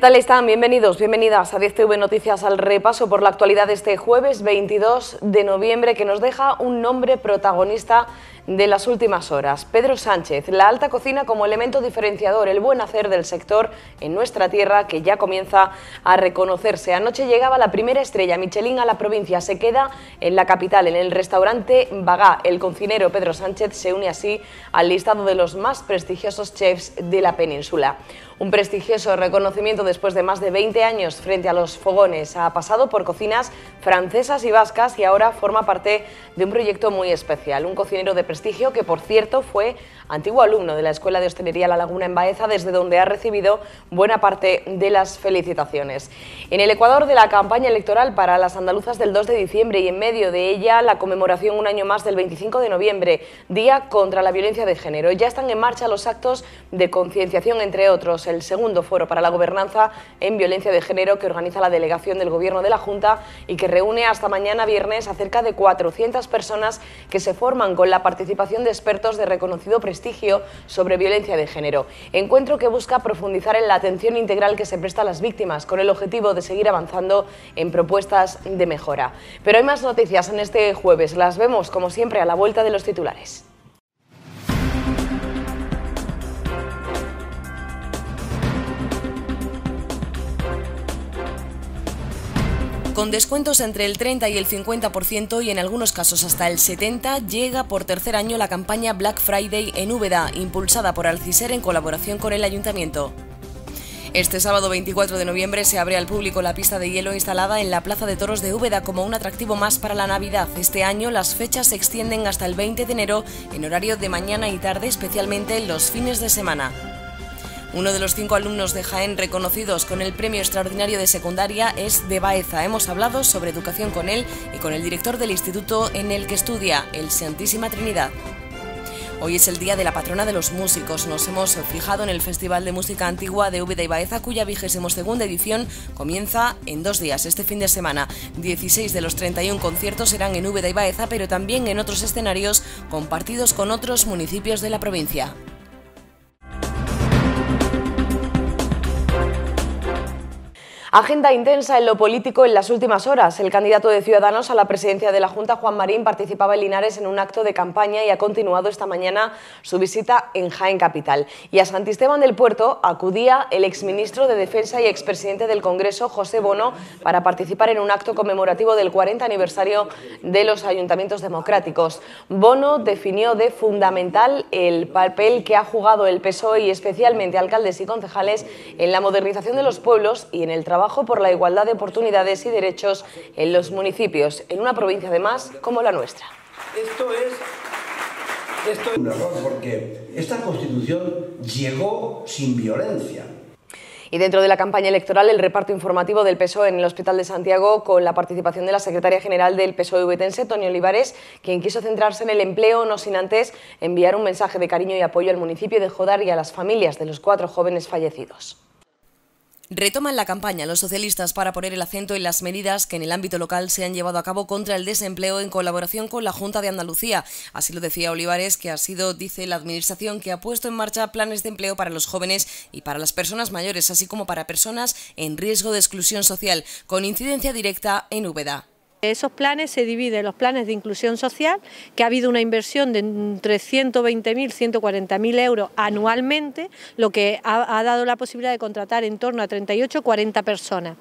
¿Qué tal están? Bienvenidos, bienvenidas a 10TV Noticias al repaso por la actualidad este jueves 22 de noviembre que nos deja un nombre protagonista de las últimas horas. Pedro Sánchez, la alta cocina como elemento diferenciador, el buen hacer del sector en nuestra tierra que ya comienza a reconocerse. Anoche llegaba la primera estrella Michelin a la provincia, se queda en la capital, en el restaurante Bagá. El cocinero Pedro Sánchez se une así al listado de los más prestigiosos chefs de la península. Un prestigioso reconocimiento después de más de 20 años frente a los fogones. Ha pasado por cocinas francesas y vascas y ahora forma parte de un proyecto muy especial. Un cocinero de que por cierto fue antiguo alumno de la Escuela de Hostelería La Laguna en Baeza, desde donde ha recibido buena parte de las felicitaciones. En el Ecuador de la campaña electoral para las andaluzas del 2 de diciembre y en medio de ella la conmemoración un año más del 25 de noviembre, Día contra la Violencia de Género. Ya están en marcha los actos de concienciación, entre otros, el segundo foro para la gobernanza en violencia de género que organiza la delegación del Gobierno de la Junta y que reúne hasta mañana viernes a cerca de 400 personas que se forman con la participación participación de expertos de reconocido prestigio sobre violencia de género. Encuentro que busca profundizar en la atención integral que se presta a las víctimas, con el objetivo de seguir avanzando en propuestas de mejora. Pero hay más noticias en este jueves. Las vemos, como siempre, a la vuelta de los titulares. con descuentos entre el 30 y el 50% y en algunos casos hasta el 70%, llega por tercer año la campaña Black Friday en Úbeda, impulsada por Alciser en colaboración con el Ayuntamiento. Este sábado 24 de noviembre se abre al público la pista de hielo instalada en la Plaza de Toros de Úbeda como un atractivo más para la Navidad. Este año las fechas se extienden hasta el 20 de enero en horario de mañana y tarde, especialmente los fines de semana. Uno de los cinco alumnos de Jaén reconocidos con el Premio Extraordinario de Secundaria es de Baeza. Hemos hablado sobre educación con él y con el director del instituto en el que estudia, el Santísima Trinidad. Hoy es el día de la patrona de los músicos. Nos hemos fijado en el Festival de Música Antigua de Ubeda y Baeza, cuya vigésimo segunda edición comienza en dos días, este fin de semana. 16 de los 31 conciertos serán en Ubeda y Baeza, pero también en otros escenarios compartidos con otros municipios de la provincia. Agenda intensa en lo político en las últimas horas. El candidato de Ciudadanos a la presidencia de la Junta, Juan Marín, participaba en Linares en un acto de campaña y ha continuado esta mañana su visita en Jaén Capital. Y a Santisteban del Puerto acudía el exministro de Defensa y expresidente del Congreso, José Bono, para participar en un acto conmemorativo del 40 aniversario de los ayuntamientos democráticos. Bono definió de fundamental el papel que ha jugado el PSOE y especialmente alcaldes y concejales en la modernización de los pueblos y en el trabajo trabajo por la igualdad de oportunidades y derechos en los municipios, en una provincia además como la nuestra. Esto es, un error porque esta constitución llegó sin violencia. Y dentro de la campaña electoral, el reparto informativo del PSOE en el Hospital de Santiago con la participación de la secretaria general del PSOE Ubetense, Tony Olivares, quien quiso centrarse en el empleo, no sin antes enviar un mensaje de cariño y apoyo al municipio de Jodar y a las familias de los cuatro jóvenes fallecidos. Retoman la campaña los socialistas para poner el acento en las medidas que en el ámbito local se han llevado a cabo contra el desempleo en colaboración con la Junta de Andalucía. Así lo decía Olivares, que ha sido, dice, la Administración que ha puesto en marcha planes de empleo para los jóvenes y para las personas mayores, así como para personas en riesgo de exclusión social, con incidencia directa en Úbeda. Esos planes se dividen en los planes de inclusión social, que ha habido una inversión de entre 120.000 140.000 euros anualmente, lo que ha, ha dado la posibilidad de contratar en torno a 38 40 personas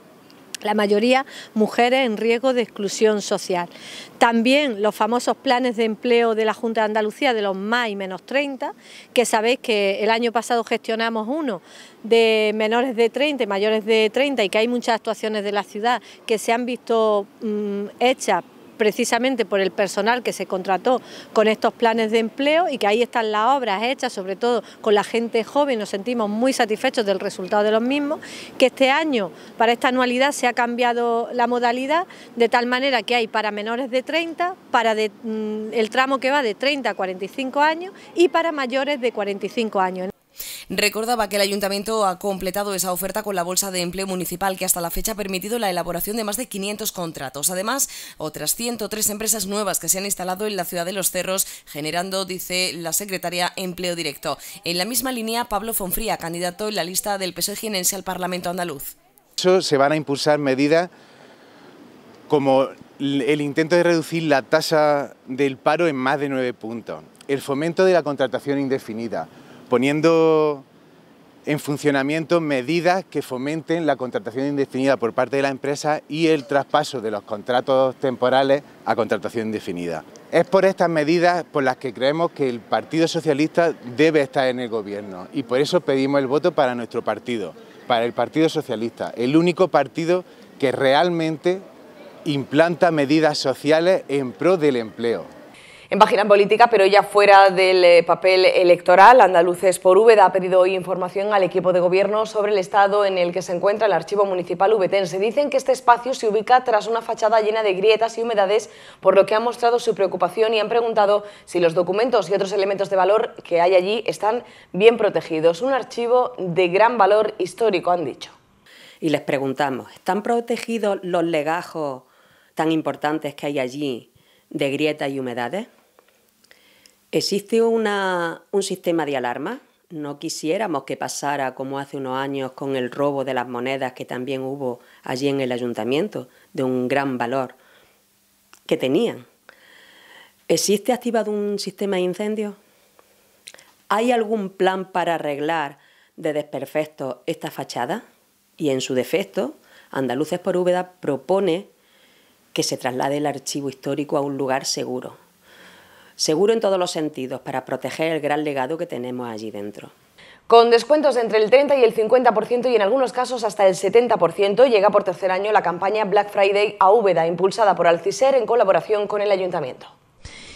la mayoría mujeres en riesgo de exclusión social. También los famosos planes de empleo de la Junta de Andalucía de los más y menos 30, que sabéis que el año pasado gestionamos uno de menores de 30 y mayores de 30 y que hay muchas actuaciones de la ciudad que se han visto mm, hechas precisamente por el personal que se contrató con estos planes de empleo y que ahí están las obras hechas, sobre todo con la gente joven, nos sentimos muy satisfechos del resultado de los mismos, que este año para esta anualidad se ha cambiado la modalidad de tal manera que hay para menores de 30, para mm, el tramo que va de 30 a 45 años y para mayores de 45 años recordaba que el ayuntamiento ha completado esa oferta con la bolsa de empleo municipal que hasta la fecha ha permitido la elaboración de más de 500 contratos. Además, otras 103 empresas nuevas que se han instalado en la ciudad de Los Cerros, generando, dice la secretaria, empleo directo. En la misma línea, Pablo Fonfría, candidato en la lista del PSOE ginense al Parlamento andaluz. Se van a impulsar medidas como el intento de reducir la tasa del paro en más de nueve puntos, el fomento de la contratación indefinida, poniendo en funcionamiento medidas que fomenten la contratación indefinida por parte de la empresa y el traspaso de los contratos temporales a contratación indefinida. Es por estas medidas por las que creemos que el Partido Socialista debe estar en el Gobierno y por eso pedimos el voto para nuestro partido, para el Partido Socialista, el único partido que realmente implanta medidas sociales en pro del empleo en página política, pero ya fuera del eh, papel electoral, Andaluces por Úbeda ha pedido hoy información al equipo de gobierno sobre el estado en el que se encuentra el archivo municipal Se Dicen que este espacio se ubica tras una fachada llena de grietas y humedades, por lo que han mostrado su preocupación y han preguntado si los documentos y otros elementos de valor que hay allí están bien protegidos. Un archivo de gran valor histórico, han dicho. Y les preguntamos, ¿están protegidos los legajos tan importantes que hay allí de grietas y humedades? Existe un sistema de alarma. No quisiéramos que pasara como hace unos años con el robo de las monedas que también hubo allí en el ayuntamiento, de un gran valor que tenían. ¿Existe activado un sistema de incendios? ¿Hay algún plan para arreglar de desperfecto esta fachada? Y en su defecto, Andaluces por Úbeda propone que se traslade el archivo histórico a un lugar seguro, seguro en todos los sentidos para proteger el gran legado que tenemos allí dentro. Con descuentos entre el 30 y el 50% y en algunos casos hasta el 70%, llega por tercer año la campaña Black Friday a Úbeda, impulsada por Alciser en colaboración con el Ayuntamiento.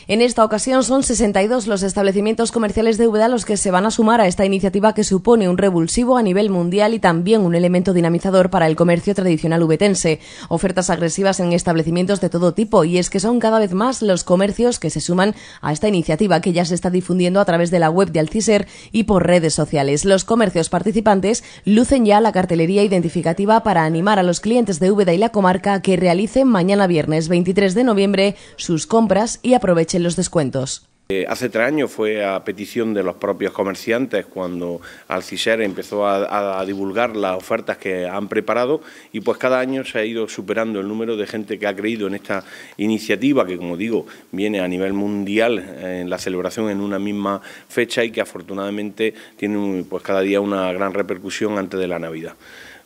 En esta ocasión son 62 los establecimientos comerciales de Úbeda los que se van a sumar a esta iniciativa que supone un revulsivo a nivel mundial y también un elemento dinamizador para el comercio tradicional ubetense. Ofertas agresivas en establecimientos de todo tipo y es que son cada vez más los comercios que se suman a esta iniciativa que ya se está difundiendo a través de la web de Alciser y por redes sociales. Los comercios participantes lucen ya la cartelería identificativa para animar a los clientes de Úbeda y la comarca que realicen mañana viernes 23 de noviembre sus compras y aprovechen los descuentos. Eh, hace tres años fue a petición de los propios comerciantes cuando Alciser empezó a, a, divulgar las ofertas que han preparado y pues cada año se ha ido superando el número de gente que ha creído en esta iniciativa que como digo viene a nivel mundial en la celebración en una misma fecha y que afortunadamente tiene pues cada día una gran repercusión antes de la Navidad.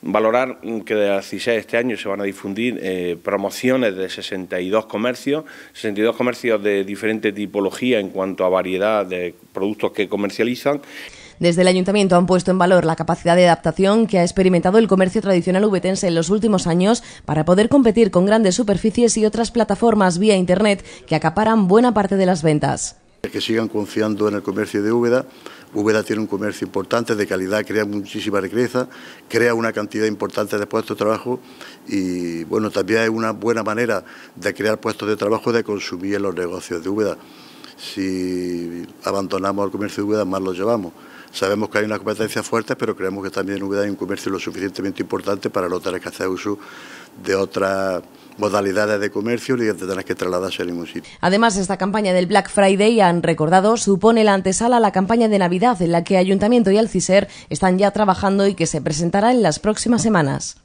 Valorar que de las 16 este año se van a difundir eh, promociones de 62 comercios, 62 comercios de diferente tipología en cuanto a variedad de productos que comercializan. Desde el Ayuntamiento han puesto en valor la capacidad de adaptación que ha experimentado el comercio tradicional ubetense en los últimos años para poder competir con grandes superficies y otras plataformas vía Internet que acaparan buena parte de las ventas. Que sigan confiando en el comercio de Úbeda. Úbeda tiene un comercio importante, de calidad, crea muchísima riqueza, crea una cantidad importante de puestos de trabajo y, bueno, también es una buena manera de crear puestos de trabajo, de consumir los negocios de Úbeda. Si abandonamos el comercio de Úbeda, más lo llevamos. Sabemos que hay una competencia fuerte, pero creemos que también hubiera un comercio lo suficientemente importante para no tener que hacer uso de otras modalidades de comercio y de tener que trasladarse a ningún sitio. Además, esta campaña del Black Friday, han recordado, supone la antesala a la campaña de Navidad en la que Ayuntamiento y Alciser están ya trabajando y que se presentará en las próximas semanas.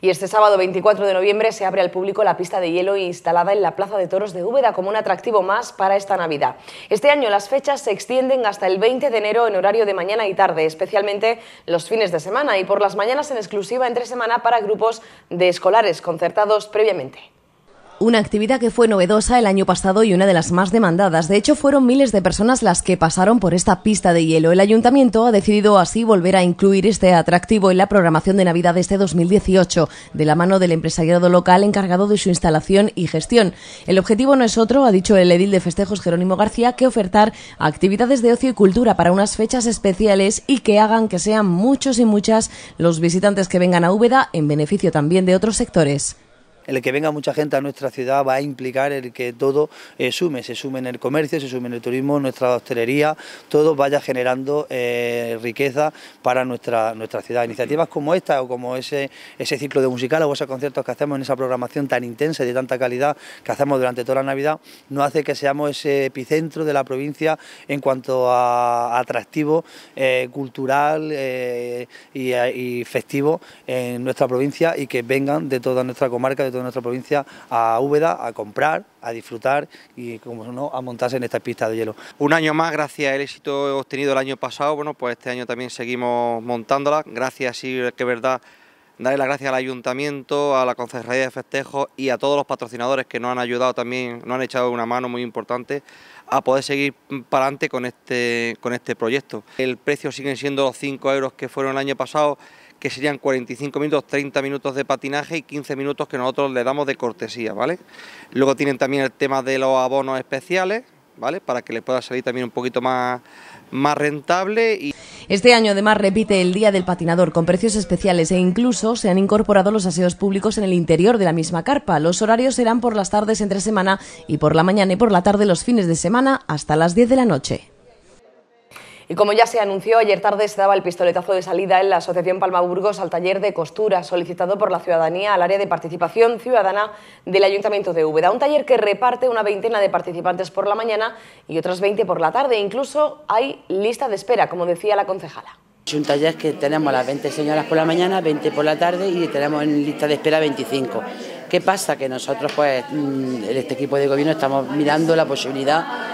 Y este sábado 24 de noviembre se abre al público la pista de hielo instalada en la Plaza de Toros de Úbeda como un atractivo más para esta Navidad. Este año las fechas se extienden hasta el 20 de enero en horario de mañana y tarde, especialmente los fines de semana y por las mañanas en exclusiva entre semana para grupos de escolares concertados previamente. Una actividad que fue novedosa el año pasado y una de las más demandadas. De hecho, fueron miles de personas las que pasaron por esta pista de hielo. El ayuntamiento ha decidido así volver a incluir este atractivo en la programación de Navidad de este 2018, de la mano del empresariado local encargado de su instalación y gestión. El objetivo no es otro, ha dicho el edil de festejos Jerónimo García, que ofertar actividades de ocio y cultura para unas fechas especiales y que hagan que sean muchos y muchas los visitantes que vengan a Úbeda en beneficio también de otros sectores. El que venga mucha gente a nuestra ciudad va a implicar el que todo eh, sume, se sume en el comercio, se sume en el turismo, nuestra hostelería, todo vaya generando eh, riqueza para nuestra, nuestra ciudad. Iniciativas como esta o como ese, ese ciclo de musical o esos conciertos que hacemos en esa programación tan intensa y de tanta calidad que hacemos durante toda la Navidad, no hace que seamos ese epicentro de la provincia en cuanto a atractivo eh, cultural y festivo en nuestra provincia y que vengan de toda nuestra comarca, de nuestra provincia a Úbeda a comprar, a disfrutar y, como no, a montarse en esta pista de hielo. Un año más, gracias al éxito obtenido el año pasado, bueno, pues este año también seguimos montándola, gracias, sí, que verdad, darle las gracias al Ayuntamiento, a la Concejalía de Festejos y a todos los patrocinadores que nos han ayudado también, nos han echado una mano muy importante a poder seguir para adelante con este, con este proyecto. El precio sigue siendo los 5 euros que fueron el año pasado, que serían 45 minutos, 30 minutos de patinaje y 15 minutos que nosotros le damos de cortesía, ¿vale? Luego tienen también el tema de los abonos especiales, ¿vale? Para que le pueda salir también un poquito más, más rentable. Este año además repite el Día del Patinador con precios especiales e incluso se han incorporado los aseos públicos en el interior de la misma carpa. Los horarios serán por las tardes entre semana y por la mañana y por la tarde los fines de semana hasta las 10 de la noche. Y como ya se anunció, ayer tarde se daba el pistoletazo de salida en la Asociación Palma Burgos al taller de costura solicitado por la ciudadanía al área de participación ciudadana del Ayuntamiento de Úbeda. Un taller que reparte una veintena de participantes por la mañana y otras veinte por la tarde. Incluso hay lista de espera, como decía la concejala. Es un taller que tenemos las 20 señoras por la mañana, 20 por la tarde y tenemos en lista de espera 25. ¿Qué pasa? Que nosotros, pues, mm, en este equipo de gobierno estamos mirando la posibilidad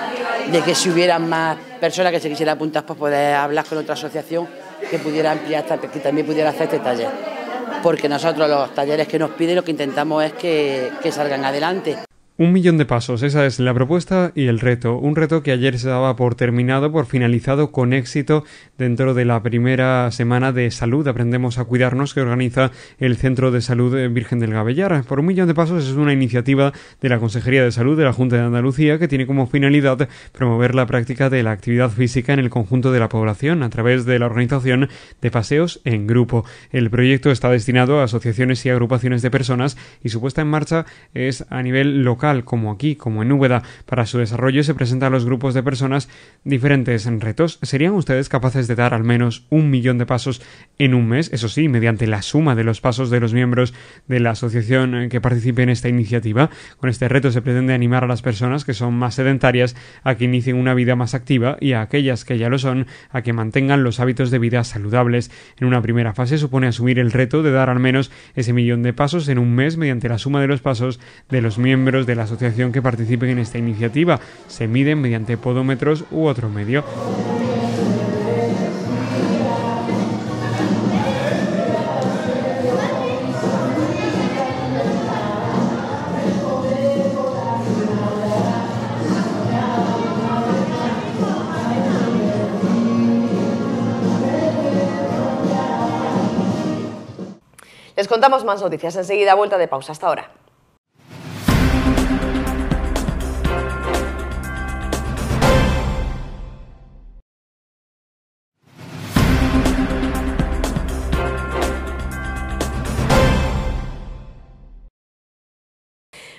de que si hubieran más personas que se quisieran apuntar, pues poder hablar con otra asociación que pudiera ampliar, que también pudiera hacer este taller. Porque nosotros los talleres que nos piden lo que intentamos es que salgan adelante. Un millón de pasos, esa es la propuesta y el reto. Un reto que ayer se daba por terminado, por finalizado con éxito dentro de la primera semana de salud. Aprendemos a cuidarnos que organiza el Centro de Salud Virgen del Gabellar. Por un millón de pasos es una iniciativa de la Consejería de Salud de la Junta de Andalucía que tiene como finalidad promover la práctica de la actividad física en el conjunto de la población a través de la organización de paseos en grupo. El proyecto está destinado a asociaciones y agrupaciones de personas y su puesta en marcha es a nivel local como aquí, como en Úbeda. Para su desarrollo se presentan a los grupos de personas diferentes en retos. ¿Serían ustedes capaces de dar al menos un millón de pasos en un mes? Eso sí, mediante la suma de los pasos de los miembros de la asociación que participe en esta iniciativa. Con este reto se pretende animar a las personas que son más sedentarias a que inicien una vida más activa y a aquellas que ya lo son a que mantengan los hábitos de vida saludables. En una primera fase supone asumir el reto de dar al menos ese millón de pasos en un mes mediante la suma de los pasos de los miembros de la asociación que participe en esta iniciativa. Se miden mediante podómetros u otro medio. Les contamos más noticias enseguida, vuelta de pausa. Hasta ahora.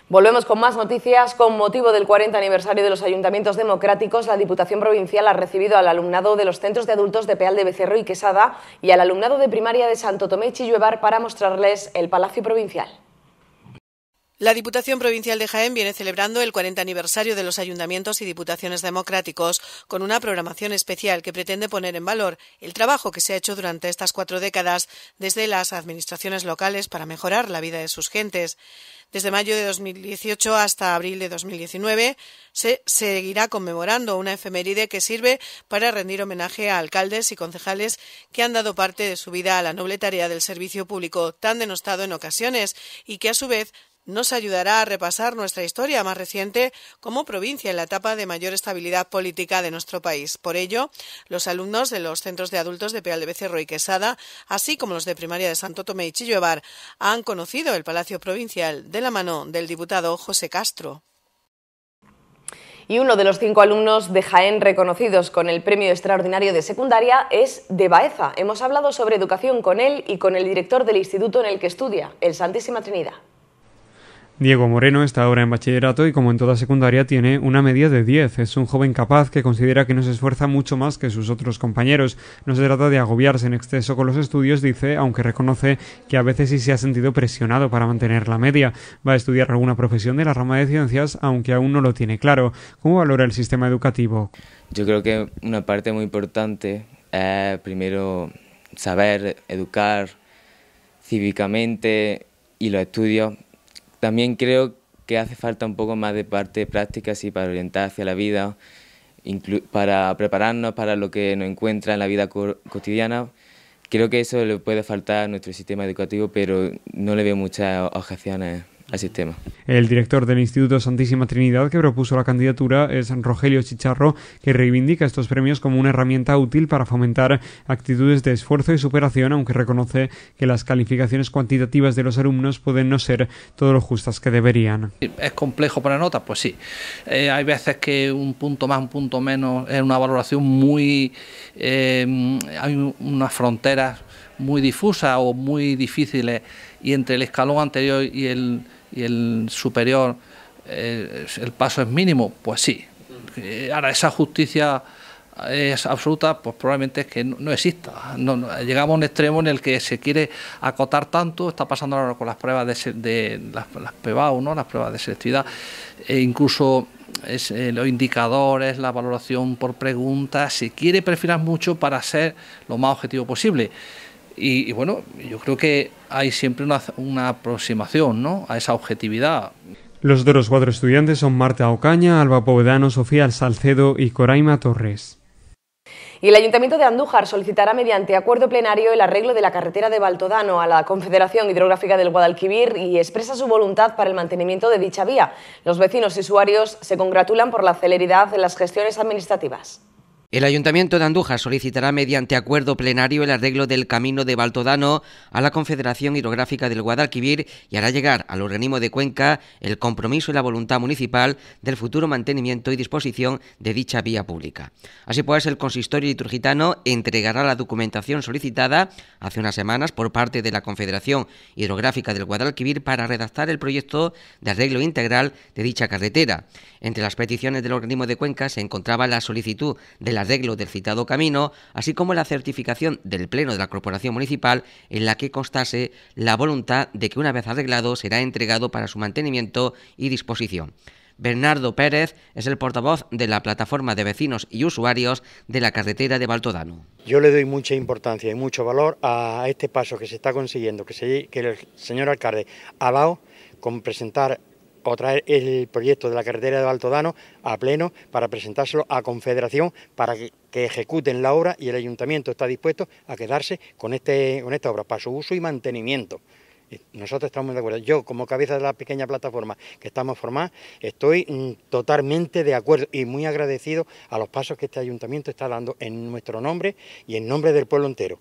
Volvemos con más noticias. Con motivo del 40 aniversario de los ayuntamientos democráticos, la Diputación Provincial ha recibido al alumnado de los centros de adultos de Peal de Becerro y Quesada y al alumnado de primaria de Santo Tomé y Chilluevar para mostrarles el Palacio Provincial. La Diputación Provincial de Jaén viene celebrando el 40 aniversario de los ayuntamientos y diputaciones democráticos con una programación especial que pretende poner en valor el trabajo que se ha hecho durante estas cuatro décadas desde las administraciones locales para mejorar la vida de sus gentes. Desde mayo de 2018 hasta abril de 2019 se seguirá conmemorando una efeméride que sirve para rendir homenaje a alcaldes y concejales que han dado parte de su vida a la noble tarea del servicio público tan denostado en ocasiones y que a su vez nos ayudará a repasar nuestra historia más reciente como provincia en la etapa de mayor estabilidad política de nuestro país. Por ello, los alumnos de los centros de adultos de Peal de Becerro y Quesada, así como los de primaria de Santo Tomé y Chillovar, han conocido el Palacio Provincial de la mano del diputado José Castro y uno de los cinco alumnos de Jaén reconocidos con el Premio Extraordinario de Secundaria es de Baeza. Hemos hablado sobre educación con él y con el director del instituto en el que estudia, el Santísima Trinidad. Diego Moreno está ahora en bachillerato y como en toda secundaria tiene una media de 10. Es un joven capaz que considera que no se esfuerza mucho más que sus otros compañeros. No se trata de agobiarse en exceso con los estudios, dice, aunque reconoce que a veces sí se ha sentido presionado para mantener la media. Va a estudiar alguna profesión de la rama de ciencias, aunque aún no lo tiene claro. ¿Cómo valora el sistema educativo? Yo creo que una parte muy importante es primero saber educar cívicamente y los estudios también creo que hace falta un poco más de parte práctica, para orientar hacia la vida, para prepararnos para lo que nos encuentra en la vida cotidiana. Creo que eso le puede faltar a nuestro sistema educativo, pero no le veo muchas objeciones sistema. El director del Instituto Santísima Trinidad que propuso la candidatura es Rogelio Chicharro, que reivindica estos premios como una herramienta útil para fomentar actitudes de esfuerzo y superación, aunque reconoce que las calificaciones cuantitativas de los alumnos pueden no ser todo lo justas que deberían. ¿Es complejo poner notas? Pues sí. Eh, hay veces que un punto más, un punto menos, es una valoración muy... Eh, hay unas fronteras muy difusas o muy difíciles y entre el escalón anterior y el y el superior eh, el paso es mínimo, pues sí. Eh, ahora esa justicia es absoluta, pues probablemente es que no, exista. llegamos a un extremo en el que se quiere acotar tanto, está pasando ahora con las pruebas de, las, las las pruebas de selectividad, e incluso eh, los indicadores, la valoración por preguntas, se quiere perfilar mucho para ser lo más objetivo posible. Y, bueno, yo creo que hay siempre una, aproximación a esa objetividad. Los otros cuatro estudiantes son Marta Ocaña, Alba Povedano, Sofía Salcedo y Coraima Torres. Y el Ayuntamiento de Andújar solicitará mediante acuerdo plenario el arreglo de la carretera de Baltodano a la Confederación Hidrográfica del Guadalquivir y expresa su voluntad para el mantenimiento de dicha vía. Los vecinos y usuarios se congratulan por la celeridad de las gestiones administrativas. El Ayuntamiento de Andújar solicitará mediante acuerdo plenario el arreglo del camino de Baltodano a la Confederación Hidrográfica del Guadalquivir y hará llegar al organismo de Cuenca el compromiso y la voluntad municipal del futuro mantenimiento y disposición de dicha vía pública. Así pues, el consistorio liturgitano entregará la documentación solicitada hace unas semanas por parte de la Confederación Hidrográfica del Guadalquivir para redactar el proyecto de arreglo integral de dicha carretera. Entre las peticiones del organismo de Cuenca se encontraba la solicitud de arreglo del citado camino, así como la certificación del Pleno de la Corporación Municipal en la que constase la voluntad de que una vez arreglado será entregado para su mantenimiento y disposición. Bernardo Pérez es el portavoz de la plataforma de vecinos y usuarios de la carretera de Baltodano. Yo le doy mucha importancia y mucho valor a este paso que se está consiguiendo, que, que el señor alcalde ha dado con presentar o traer el proyecto de la carretera de Dano... a pleno para presentárselo a Confederación para que, ejecuten la obra y el ayuntamiento está dispuesto a quedarse con, este, esta obra para su uso y mantenimiento. Eh, nosotros estamos de acuerdo. Yo, como cabeza de la pequeña plataforma que estamos formando, estoy mm, totalmente de acuerdo y muy agradecido a los pasos que este ayuntamiento está dando en nuestro nombre y en nombre del pueblo entero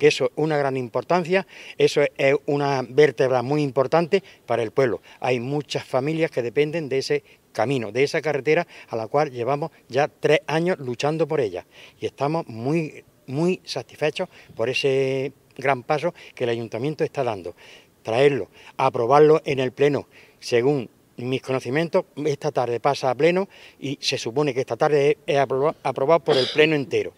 que eso es una gran importancia, eso es una vértebra muy importante para el pueblo. Hay muchas familias que dependen de ese camino, de esa carretera a la cual llevamos ya tres años luchando por ella y estamos muy, muy satisfechos por ese gran paso que el ayuntamiento está dando. Traerlo, aprobarlo en el Pleno, según mis conocimientos, esta tarde pasa a Pleno y se supone que esta tarde es aprobado por el Pleno entero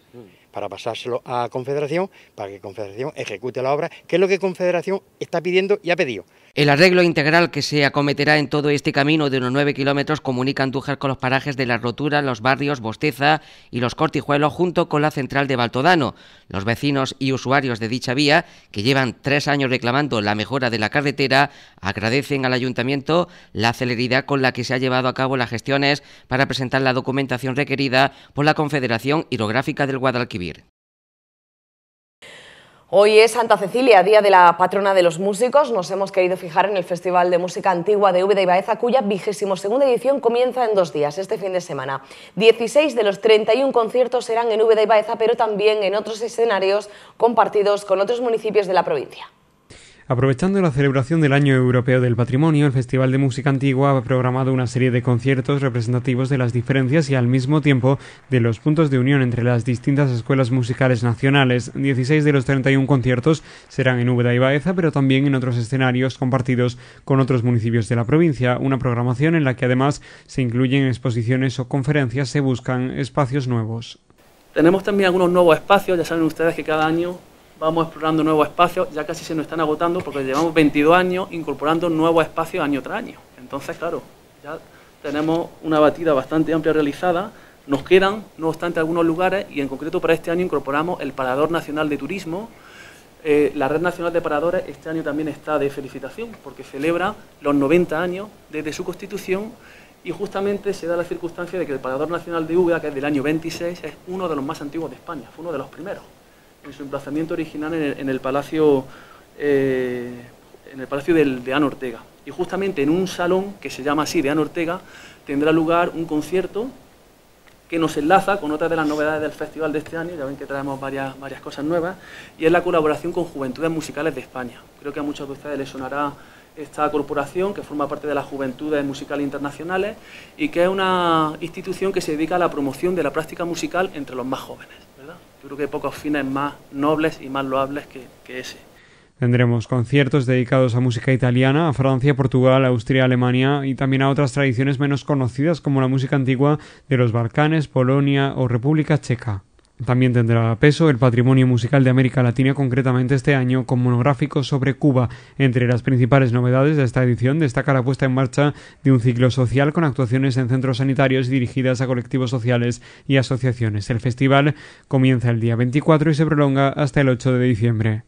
para pasárselo a Confederación, para que Confederación ejecute la obra, que es lo que Confederación está pidiendo y ha pedido. El arreglo integral que se acometerá en todo este camino de unos nueve kilómetros comunica Andújar con los parajes de La Rotura, los barrios Bosteza y los Cortijuelos junto con la central de Baltodano. Los vecinos y usuarios de dicha vía, que llevan tres años reclamando la mejora de la carretera, agradecen al ayuntamiento la celeridad con la que se ha llevado a cabo las gestiones para presentar la documentación requerida por la Confederación Hidrográfica del Guadalquivir. Hoy es Santa Cecilia, día de la patrona de los músicos. Nos hemos querido fijar en el Festival de Música Antigua de Úbeda y Baeza, cuya vigésimo segunda edición comienza en dos días, este fin de semana. 16 de los 31 conciertos serán en Úbeda y Baeza, pero también en otros escenarios compartidos con otros municipios de la provincia. Aprovechando la celebración del Año Europeo del Patrimonio, el Festival de Música Antigua ha programado una serie de conciertos representativos de las diferencias y al mismo tiempo de los puntos de unión entre las distintas escuelas musicales nacionales. 16 de los 31 conciertos serán en Úbeda y Baeza, pero también en otros escenarios compartidos con otros municipios de la provincia. Una programación en la que además se incluyen exposiciones o conferencias, se buscan espacios nuevos. Tenemos también algunos nuevos espacios, ya saben ustedes que cada año vamos explorando nuevos espacios, ya casi se nos están agotando porque llevamos 22 años incorporando nuevos espacios año tras año. Entonces, claro, ya tenemos una batida bastante amplia realizada, nos quedan, no obstante, algunos lugares y en concreto para este año incorporamos el Parador Nacional de Turismo. Eh, la Red Nacional de Paradores este año también está de felicitación porque celebra los 90 años desde su constitución y justamente se da la circunstancia de que el Parador Nacional de Uga, que es del año 26, es uno de los más antiguos de España, fue uno de los primeros en su emplazamiento original en el, Palacio, en el palacio eh, de Ana Ortega. Y justamente en un salón que se llama así, de Ana Ortega, tendrá lugar un concierto que nos enlaza con otras de las novedades del festival de este año, ya ven que traemos varias, varias cosas nuevas, y es la colaboración con Juventudes Musicales de España. Creo que a muchos de ustedes les sonará esta corporación que forma parte de las Juventudes Musicales Internacionales y que es una institución que se dedica a la promoción de la práctica musical entre los más jóvenes. Yo creo que hay pocos fines más nobles y más loables que, ese. Tendremos conciertos dedicados a música italiana, a Francia, Portugal, Austria, Alemania y también a otras tradiciones menos conocidas como la música antigua de los Balcanes, Polonia o República Checa. También tendrá peso el patrimonio musical de América Latina, concretamente este año, con monográficos sobre Cuba. Entre las principales novedades de esta edición destaca la puesta en marcha de un ciclo social con actuaciones en centros sanitarios dirigidas a colectivos sociales y asociaciones. El festival comienza el día 24 y se prolonga hasta el 8 de diciembre.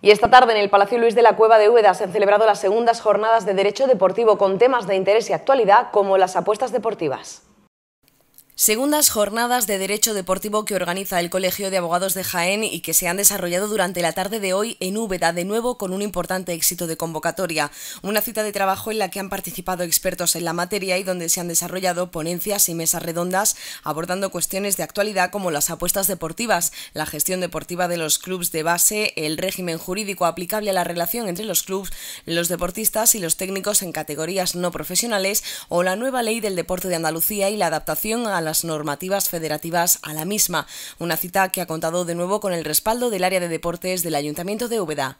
Y esta tarde en el Palacio Luis de la Cueva de Úbeda se han celebrado las segundas jornadas de Derecho Deportivo con temas de interés y actualidad como las apuestas deportivas. Segundas jornadas de Derecho Deportivo que organiza el Colegio de Abogados de Jaén y que se han desarrollado durante la tarde de hoy en Úbeda, de nuevo con un importante éxito de convocatoria. Una cita de trabajo en la que han participado expertos en la materia y donde se han desarrollado ponencias y mesas redondas abordando cuestiones de actualidad como las apuestas deportivas, la gestión deportiva de los clubes de base, el régimen jurídico aplicable a la relación entre los clubes, los deportistas y los técnicos en categorías no profesionales o la nueva ley del deporte de Andalucía y la adaptación a las normativas federativas a la misma. Una cita que ha contado de nuevo con el respaldo del área de deportes del Ayuntamiento de Úbeda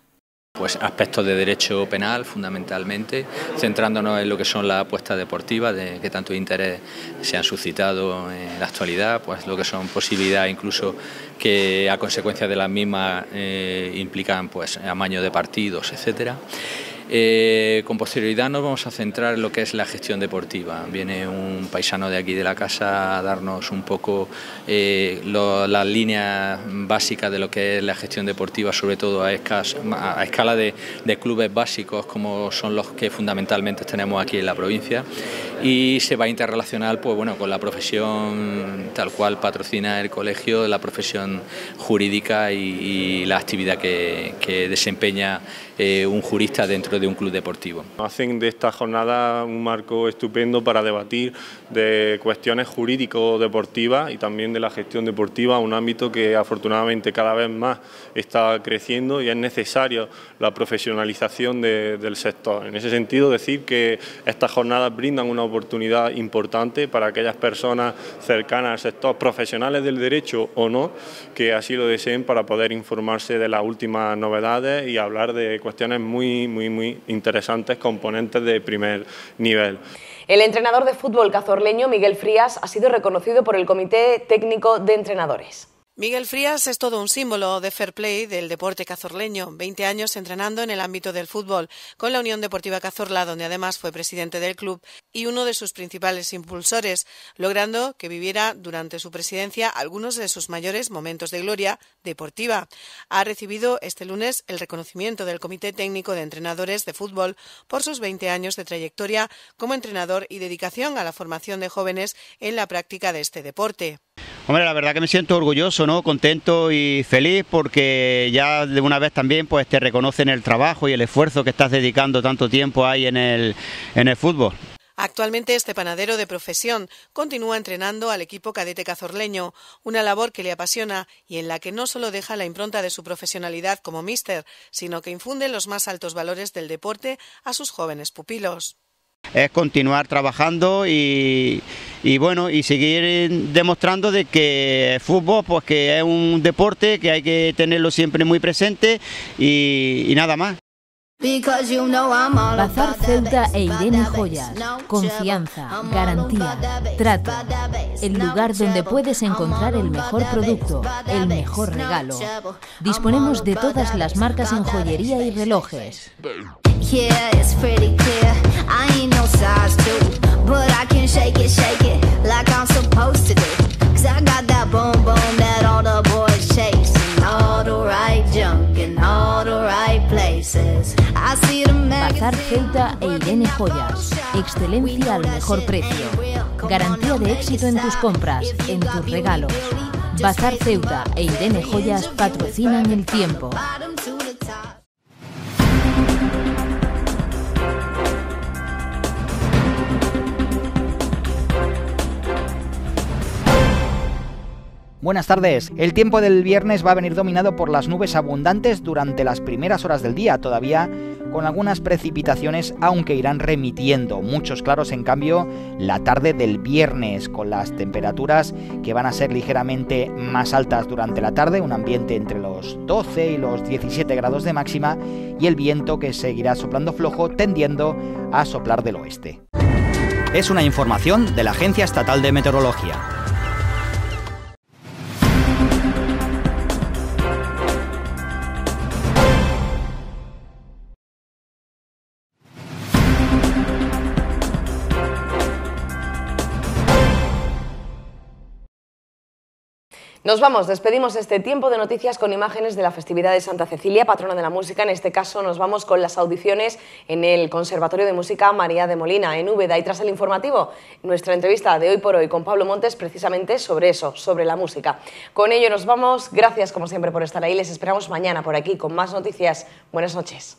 pues aspectos de derecho penal fundamentalmente, centrándonos en lo que son las apuestas deportivas, de que tanto interés se han suscitado en la actualidad, pues lo que son posibilidades incluso que a consecuencia de las mismas eh, implican pues amaño de partidos, etcétera. Eh, con posterioridad nos vamos a centrar en lo que es la gestión deportiva. Viene un paisano de aquí de la casa a darnos un poco eh, las líneas básicas de lo que es la gestión deportiva, sobre todo a, a escala de, clubes básicos como son los que fundamentalmente tenemos aquí en la provincia y se va a interrelacionar pues, bueno, con la profesión tal cual patrocina el colegio, la profesión jurídica y, la actividad que, desempeña eh, un jurista dentro de un club deportivo. Hacen de esta jornada un marco estupendo para debatir de cuestiones jurídico-deportivas y también de la gestión deportiva, un ámbito que afortunadamente cada vez más está creciendo y es necesario la profesionalización del sector. En ese sentido, decir que estas jornadas brindan una oportunidad importante para aquellas personas cercanas al sector, profesionales del derecho o no, que así lo deseen para poder informarse de las últimas novedades y hablar de cuestiones muy, muy, muy interesantes, componentes de primer nivel. El entrenador de fútbol cazorleño Miguel Frías ha sido reconocido por el Comité Técnico de Entrenadores. Miguel Frías es todo un símbolo de fair play del deporte cazorleño, 20 años entrenando en el ámbito del fútbol con la Unión Deportiva Cazorla, donde además fue presidente del club y uno de sus principales impulsores, logrando que viviera durante su presidencia algunos de sus mayores momentos de gloria deportiva. Ha recibido este lunes el reconocimiento del Comité Técnico de Entrenadores de Fútbol por sus 20 años de trayectoria como entrenador y dedicación a la formación de jóvenes en la práctica de este deporte. Hombre, la verdad que me siento orgulloso, ¿no? Contento y feliz porque ya de una vez también pues te reconocen el trabajo y el esfuerzo que estás dedicando tanto tiempo ahí en el, en el fútbol. Actualmente este panadero de profesión continúa entrenando al equipo cadete cazorleño, una labor que le apasiona y en la que no solo deja la impronta de su profesionalidad como mister, sino que infunde los más altos valores del deporte a sus jóvenes pupilos es continuar trabajando y, bueno y seguir demostrando de que fútbol pues que es un deporte que hay que tenerlo siempre muy presente y, nada más. Bazar Ceuta e Irene Joyas. Confianza, garantía, trato. El lugar donde puedes encontrar el mejor producto, el mejor regalo. Disponemos de todas las marcas en joyería y relojes. Yeah, it's pretty clear. I ain't no size two, but I can shake it, shake it like I'm supposed to do. Cause I got that bone bone that all the boys chase. And all the right junk in all the right places. I see the Bazar Ceuta e Irene Joyas. Excelencia al mejor precio. Garantía de éxito en tus compras, en tus regalos. Bazar Ceuta e Irene Joyas patrocinan el tiempo. Buenas tardes. El tiempo del viernes va a venir dominado por las nubes abundantes durante las primeras horas del día, todavía con algunas precipitaciones, aunque irán remitiendo. Muchos claros, en cambio, la tarde del viernes, con las temperaturas que van a ser ligeramente más altas durante la tarde, un ambiente entre los 12 y los 17 grados de máxima, y el viento que seguirá soplando flojo, tendiendo a soplar del oeste. Es una información de la Agencia Estatal de Meteorología. Nos vamos, despedimos este tiempo de noticias con imágenes de la festividad de Santa Cecilia, patrona de la música. En este caso nos vamos con las audiciones en el Conservatorio de Música María de Molina, en Úbeda. Y tras el informativo, nuestra entrevista de hoy por hoy con Pablo Montes precisamente sobre eso, sobre la música. Con ello nos vamos. Gracias como siempre por estar ahí. Les esperamos mañana por aquí con más noticias. Buenas noches.